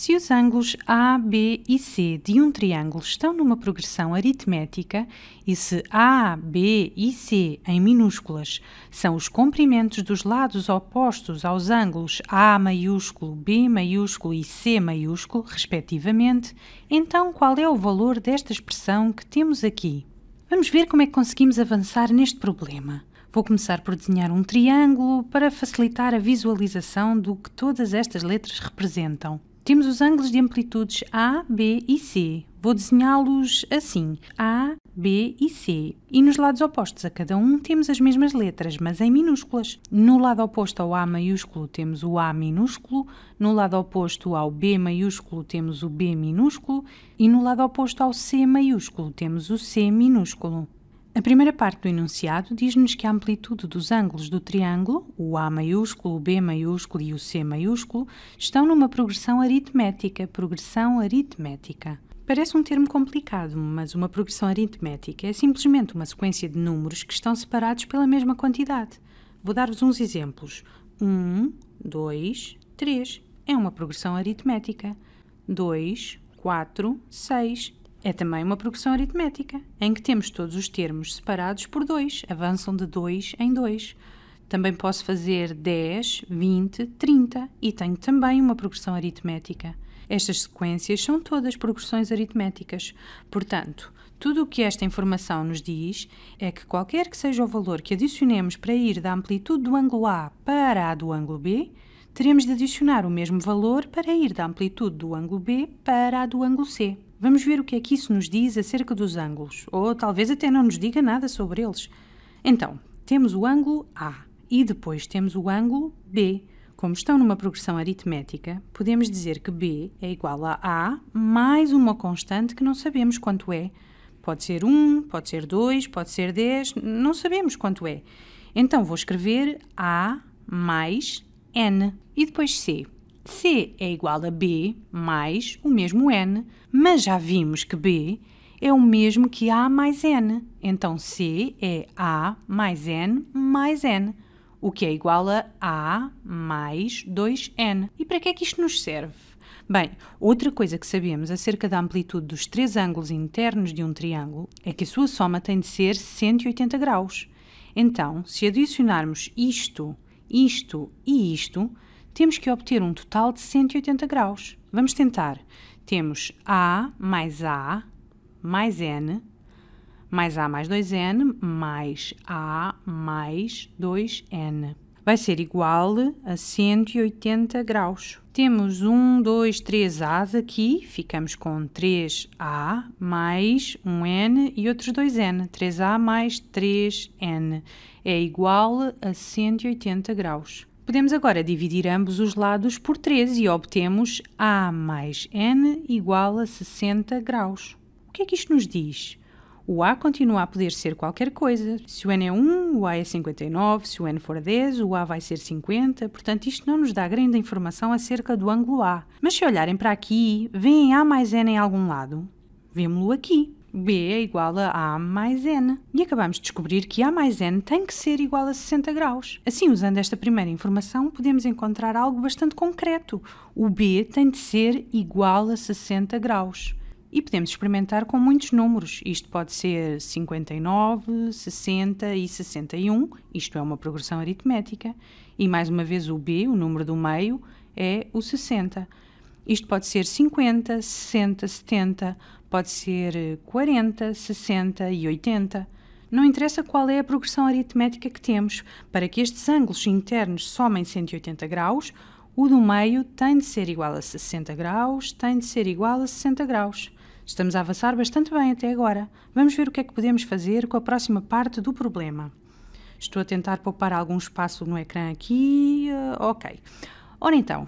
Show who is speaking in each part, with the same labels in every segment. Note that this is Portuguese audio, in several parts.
Speaker 1: Se os ângulos A, B e C de um triângulo estão numa progressão aritmética e se A, B e C em minúsculas são os comprimentos dos lados opostos aos ângulos A maiúsculo, B maiúsculo e C maiúsculo, respectivamente, então qual é o valor desta expressão que temos aqui? Vamos ver como é que conseguimos avançar neste problema. Vou começar por desenhar um triângulo para facilitar a visualização do que todas estas letras representam. Temos os ângulos de amplitudes A, B e C. Vou desenhá-los assim: A, B e C. E nos lados opostos a cada um temos as mesmas letras, mas em minúsculas. No lado oposto ao A maiúsculo temos o A minúsculo, no lado oposto ao B maiúsculo temos o B minúsculo e no lado oposto ao C maiúsculo temos o C minúsculo. A primeira parte do enunciado diz-nos que a amplitude dos ângulos do triângulo, o A maiúsculo, o B maiúsculo e o C maiúsculo, estão numa progressão aritmética, progressão aritmética. Parece um termo complicado, mas uma progressão aritmética é simplesmente uma sequência de números que estão separados pela mesma quantidade. Vou dar-vos uns exemplos. 1, 2, 3 é uma progressão aritmética. 2, 4, 6 é também uma progressão aritmética, em que temos todos os termos separados por 2, avançam de 2 em 2. Também posso fazer 10, 20, 30 e tenho também uma progressão aritmética. Estas sequências são todas progressões aritméticas. Portanto, tudo o que esta informação nos diz é que qualquer que seja o valor que adicionemos para ir da amplitude do ângulo A para a do ângulo B, teremos de adicionar o mesmo valor para ir da amplitude do ângulo B para a do ângulo C. Vamos ver o que é que isso nos diz acerca dos ângulos, ou talvez até não nos diga nada sobre eles. Então, temos o ângulo A e depois temos o ângulo B. Como estão numa progressão aritmética, podemos dizer que B é igual a A mais uma constante que não sabemos quanto é. Pode ser 1, pode ser 2, pode ser 10, não sabemos quanto é. Então vou escrever A mais N e depois C. C é igual a B mais o mesmo N, mas já vimos que B é o mesmo que A mais N. Então C é A mais N mais N, o que é igual a A mais 2N. E para que é que isto nos serve? Bem, outra coisa que sabemos acerca da amplitude dos três ângulos internos de um triângulo é que a sua soma tem de ser 180 graus. Então, se adicionarmos isto, isto e isto, temos que obter um total de 180 graus. Vamos tentar. Temos A mais A mais N mais A mais 2N mais A mais 2N. Vai ser igual a 180 graus. Temos 1, 2, 3 A's aqui, ficamos com 3A mais 1N e outros 2N. 3A mais 3N é igual a 180 graus. Podemos agora dividir ambos os lados por 3 e obtemos A mais N igual a 60 graus. O que é que isto nos diz? O A continua a poder ser qualquer coisa. Se o N é 1, o A é 59. Se o N for 10, o A vai ser 50. Portanto, isto não nos dá grande informação acerca do ângulo A. Mas se olharem para aqui, veem A mais N em algum lado? Vemo-lo aqui. B é igual a A mais N. E acabamos de descobrir que A mais N tem que ser igual a 60 graus. Assim, usando esta primeira informação, podemos encontrar algo bastante concreto. O B tem de ser igual a 60 graus. E podemos experimentar com muitos números. Isto pode ser 59, 60 e 61. Isto é uma progressão aritmética. E mais uma vez o B, o número do meio, é o 60. Isto pode ser 50, 60, 70 Pode ser 40, eh, 60 e 80. Não interessa qual é a progressão aritmética que temos, para que estes ângulos internos somem 180 graus, o do meio tem de ser igual a 60 graus, tem de ser igual a 60 graus. Estamos a avançar bastante bem até agora. Vamos ver o que é que podemos fazer com a próxima parte do problema. Estou a tentar poupar algum espaço no ecrã aqui. Eh, ok. Ora então,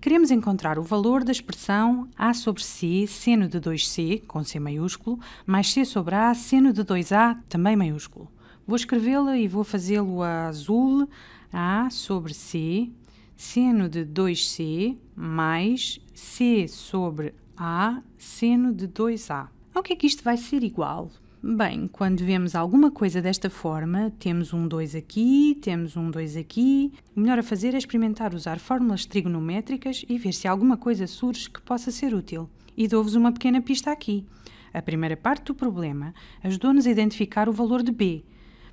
Speaker 1: queremos encontrar o valor da expressão A sobre c seno de 2C, com C maiúsculo, mais C sobre A, seno de 2A, também maiúsculo. Vou escrevê-la e vou fazê-lo a azul, A sobre C, seno de 2C, mais C sobre A, seno de 2A. Ao que é que isto vai ser igual? Bem, quando vemos alguma coisa desta forma, temos um 2 aqui, temos um 2 aqui, o melhor a fazer é experimentar usar fórmulas trigonométricas e ver se alguma coisa surge que possa ser útil. E dou-vos uma pequena pista aqui. A primeira parte do problema ajudou-nos a identificar o valor de b,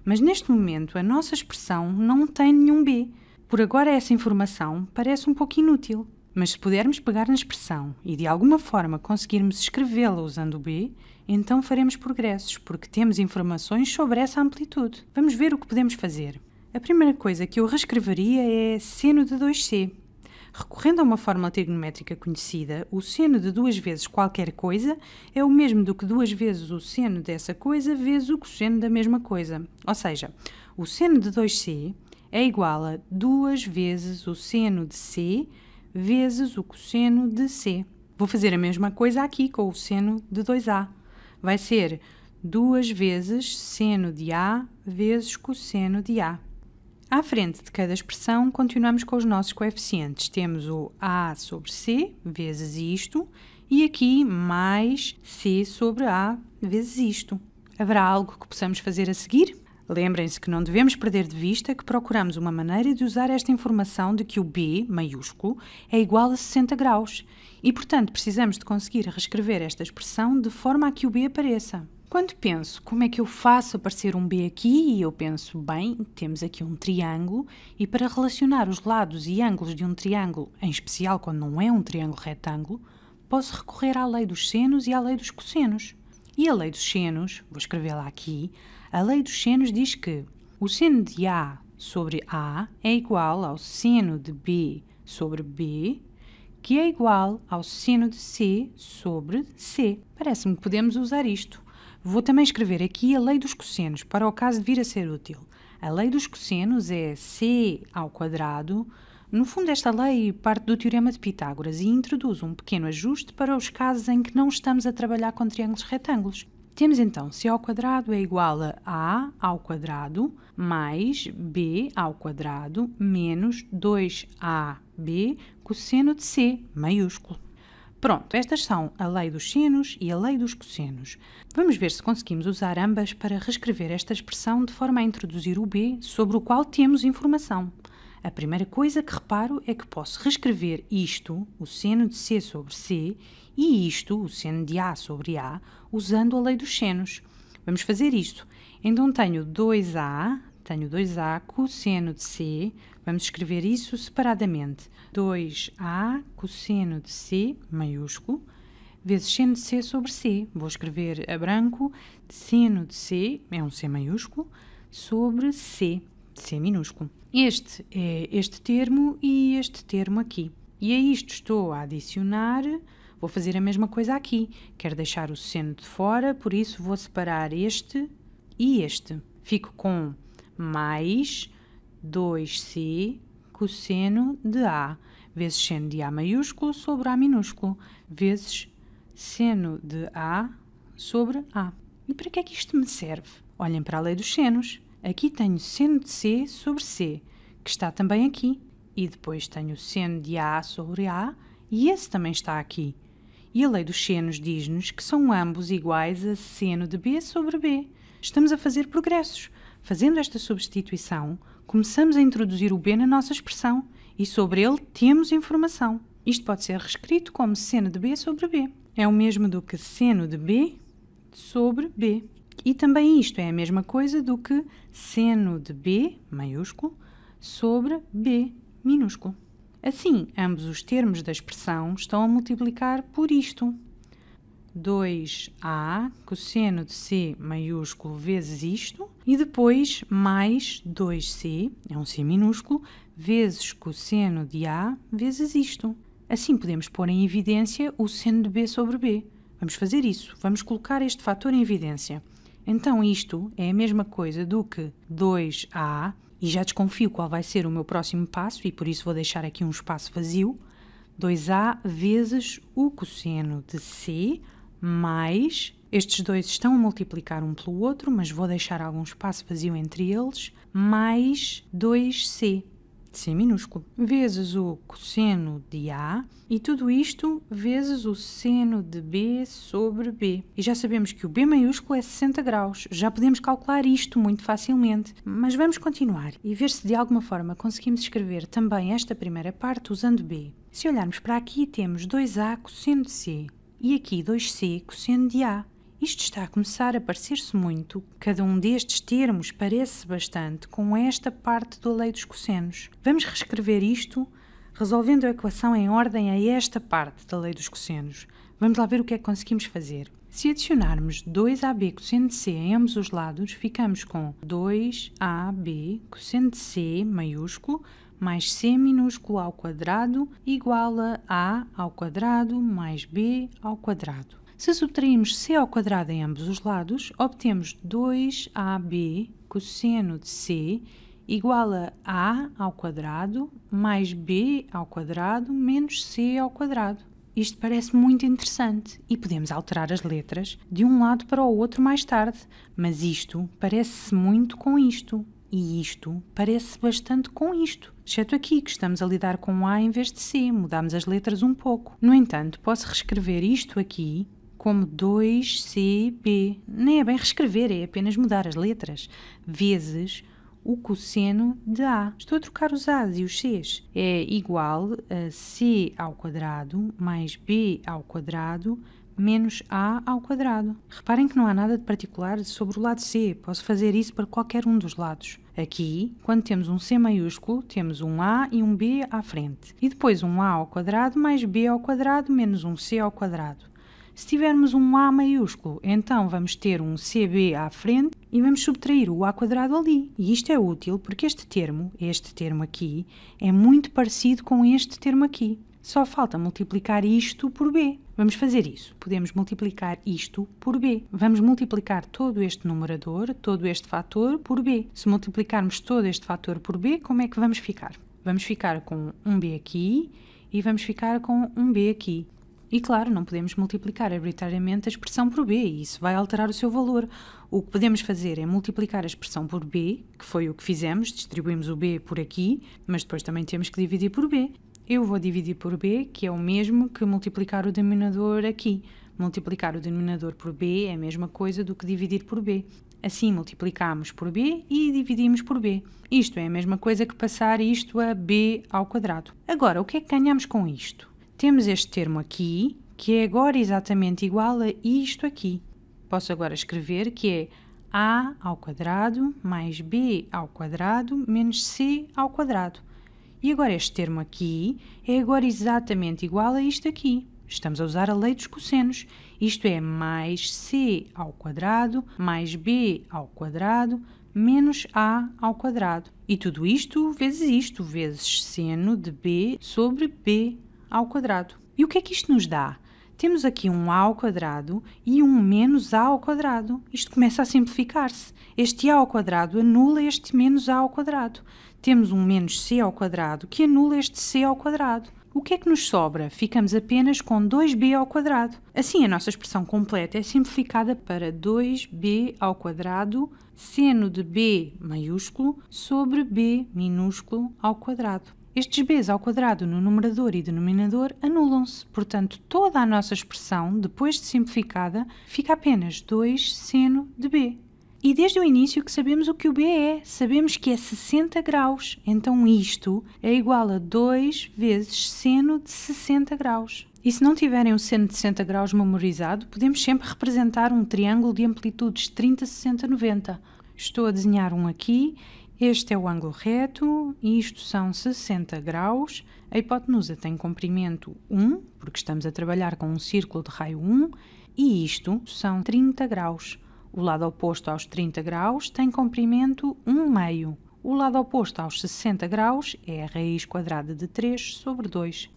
Speaker 1: mas neste momento a nossa expressão não tem nenhum b. Por agora essa informação parece um pouco inútil. Mas se pudermos pegar na expressão e de alguma forma conseguirmos escrevê-la usando o b, então faremos progressos, porque temos informações sobre essa amplitude. Vamos ver o que podemos fazer. A primeira coisa que eu reescreveria é seno de 2C. Recorrendo a uma fórmula trigonométrica conhecida, o seno de duas vezes qualquer coisa é o mesmo do que duas vezes o seno dessa coisa vezes o cosseno da mesma coisa. Ou seja, o seno de 2C é igual a duas vezes o seno de C vezes o cosseno de C. Vou fazer a mesma coisa aqui com o seno de 2A vai ser 2 vezes seno de A vezes cosseno de A. À frente de cada expressão, continuamos com os nossos coeficientes. Temos o A sobre C vezes isto e aqui mais C sobre A vezes isto. Haverá algo que possamos fazer a seguir? Lembrem-se que não devemos perder de vista que procuramos uma maneira de usar esta informação de que o B, maiúsculo, é igual a 60 graus e, portanto, precisamos de conseguir reescrever esta expressão de forma a que o B apareça. Quando penso como é que eu faço aparecer um B aqui, e eu penso, bem, temos aqui um triângulo, e para relacionar os lados e ângulos de um triângulo, em especial quando não é um triângulo retângulo, posso recorrer à lei dos senos e à lei dos cossenos. E a lei dos senos, vou escrevê-la aqui, a lei dos senos diz que o seno de A sobre A é igual ao seno de B sobre B, que é igual ao seno de C sobre C. Parece-me que podemos usar isto. Vou também escrever aqui a lei dos cossenos, para o caso de vir a ser útil. A lei dos cossenos é c ao quadrado. No fundo, esta lei parte do teorema de Pitágoras e introduz um pequeno ajuste para os casos em que não estamos a trabalhar com triângulos retângulos. Temos então c ao quadrado é igual a a ao quadrado mais b ao quadrado menos 2ab cosseno de c maiúsculo. Pronto, estas são a lei dos sinos e a lei dos cossenos. Vamos ver se conseguimos usar ambas para reescrever esta expressão de forma a introduzir o B sobre o qual temos informação. A primeira coisa que reparo é que posso reescrever isto, o seno de C sobre C, e isto, o seno de A sobre A, usando a lei dos senos. Vamos fazer isto. Então tenho 2A, tenho 2A cosseno de C Vamos escrever isso separadamente. 2a cosseno de c maiúsculo vezes seno de c sobre c. Vou escrever a branco seno de c, é um c maiúsculo, sobre c, c minúsculo. Este é este termo e este termo aqui. E a isto estou a adicionar, vou fazer a mesma coisa aqui. Quero deixar o seno de fora, por isso vou separar este e este. Fico com mais 2 c cosseno de A, vezes seno de A maiúsculo sobre A minúsculo, vezes seno de A sobre A. E para que é que isto me serve? Olhem para a lei dos senos. Aqui tenho seno de C sobre C, que está também aqui. E depois tenho seno de A sobre A, e esse também está aqui. E a lei dos senos diz-nos que são ambos iguais a seno de B sobre B. Estamos a fazer progressos. Fazendo esta substituição, começamos a introduzir o B na nossa expressão e sobre ele temos informação. Isto pode ser reescrito como seno de B sobre B. É o mesmo do que seno de B sobre B. E também isto é a mesma coisa do que seno de B maiúsculo sobre B minúsculo. Assim, ambos os termos da expressão estão a multiplicar por isto. 2a cosseno de c maiúsculo vezes isto e depois mais 2c, é um c minúsculo, vezes cosseno de a vezes isto. Assim podemos pôr em evidência o seno de b sobre b. Vamos fazer isso, vamos colocar este fator em evidência. Então isto é a mesma coisa do que 2a, e já desconfio qual vai ser o meu próximo passo e por isso vou deixar aqui um espaço vazio, 2a vezes o cosseno de c mais estes dois estão a multiplicar um pelo outro, mas vou deixar algum espaço vazio entre eles, mais 2c, c minúsculo, vezes o cosseno de A e tudo isto vezes o seno de B sobre B. E já sabemos que o B maiúsculo é 60 graus, já podemos calcular isto muito facilmente, mas vamos continuar e ver se de alguma forma conseguimos escrever também esta primeira parte usando B. Se olharmos para aqui, temos 2A cosseno de C e aqui dois C cosseno de A. Isto está a começar a parecer-se muito. Cada um destes termos parece bastante com esta parte da lei dos cossenos. Vamos reescrever isto resolvendo a equação em ordem a esta parte da lei dos cossenos. Vamos lá ver o que é que conseguimos fazer. Se adicionarmos 2AB cosseno de C em ambos os lados, ficamos com 2AB cosseno de C maiúsculo mais c minúsculo ao quadrado igual a a ao quadrado mais b ao quadrado. Se subtrairmos c ao quadrado em ambos os lados, obtemos 2ab cosseno de c igual a a ao quadrado mais b ao quadrado menos c ao quadrado. Isto parece muito interessante e podemos alterar as letras de um lado para o outro mais tarde, mas isto parece-se muito com isto. E isto parece bastante com isto, exceto aqui que estamos a lidar com A em vez de C, mudamos as letras um pouco. No entanto, posso reescrever isto aqui como 2CB. Nem é bem reescrever, é apenas mudar as letras. Vezes o cosseno de A. Estou a trocar os A's e os C's. É igual a C ao quadrado mais B ao quadrado menos a ao quadrado. Reparem que não há nada de particular sobre o lado c, posso fazer isso para qualquer um dos lados. Aqui, quando temos um c maiúsculo, temos um a e um b à frente, e depois um a ao quadrado mais b ao quadrado menos um c ao quadrado. Se tivermos um A maiúsculo, então vamos ter um CB à frente e vamos subtrair o A quadrado ali. E isto é útil porque este termo, este termo aqui, é muito parecido com este termo aqui. Só falta multiplicar isto por B. Vamos fazer isso. Podemos multiplicar isto por b. Vamos multiplicar todo este numerador, todo este fator, por b. Se multiplicarmos todo este fator por b, como é que vamos ficar? Vamos ficar com um b aqui e vamos ficar com um b aqui. E claro, não podemos multiplicar arbitrariamente a expressão por b, e isso vai alterar o seu valor. O que podemos fazer é multiplicar a expressão por b, que foi o que fizemos, distribuímos o b por aqui, mas depois também temos que dividir por b eu vou dividir por b, que é o mesmo que multiplicar o denominador aqui. Multiplicar o denominador por b é a mesma coisa do que dividir por b. Assim, multiplicamos por b e dividimos por b. Isto é a mesma coisa que passar isto a b ao quadrado. Agora, o que é que ganhamos com isto? Temos este termo aqui, que é agora exatamente igual a isto aqui. Posso agora escrever que é a ao quadrado mais b ao quadrado menos c ao quadrado. E agora este termo aqui é agora exatamente igual a isto aqui. Estamos a usar a lei dos cossenos. Isto é mais c ao quadrado mais b ao quadrado menos a ao quadrado. E tudo isto vezes isto, vezes seno de b sobre b ao quadrado. E o que é que isto nos dá? temos aqui um a ao quadrado e um menos a ao quadrado. Isto começa a simplificar-se. Este a ao quadrado anula este menos a ao quadrado. Temos um menos c ao quadrado que anula este c ao quadrado. O que é que nos sobra? Ficamos apenas com 2b ao quadrado. Assim, a nossa expressão completa é simplificada para 2b ao quadrado seno de b maiúsculo sobre b minúsculo ao quadrado. Estes b's ao quadrado no numerador e denominador anulam-se, portanto, toda a nossa expressão, depois de simplificada, fica apenas 2 seno de b. E desde o início que sabemos o que o b é, sabemos que é 60 graus, então isto é igual a 2 vezes seno de 60 graus. E se não tiverem o seno de 60 graus memorizado, podemos sempre representar um triângulo de amplitudes 30, 60, 90. Estou a desenhar um aqui este é o ângulo reto isto são 60 graus. A hipotenusa tem comprimento 1, porque estamos a trabalhar com um círculo de raio 1, e isto são 30 graus. O lado oposto aos 30 graus tem comprimento 1 meio. O lado oposto aos 60 graus é a raiz quadrada de 3 sobre 2.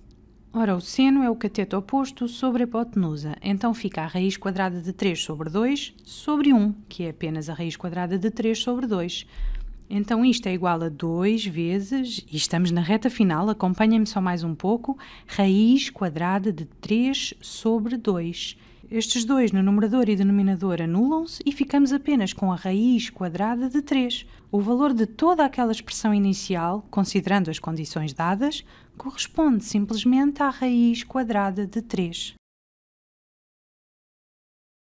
Speaker 1: Ora, o seno é o cateto oposto sobre a hipotenusa, então fica a raiz quadrada de 3 sobre 2 sobre 1, que é apenas a raiz quadrada de 3 sobre 2. Então isto é igual a 2 vezes, e estamos na reta final, acompanhem-me só mais um pouco, raiz quadrada de 3 sobre 2. Estes dois no numerador e denominador anulam-se e ficamos apenas com a raiz quadrada de 3. O valor de toda aquela expressão inicial, considerando as condições dadas, corresponde simplesmente à raiz quadrada de 3.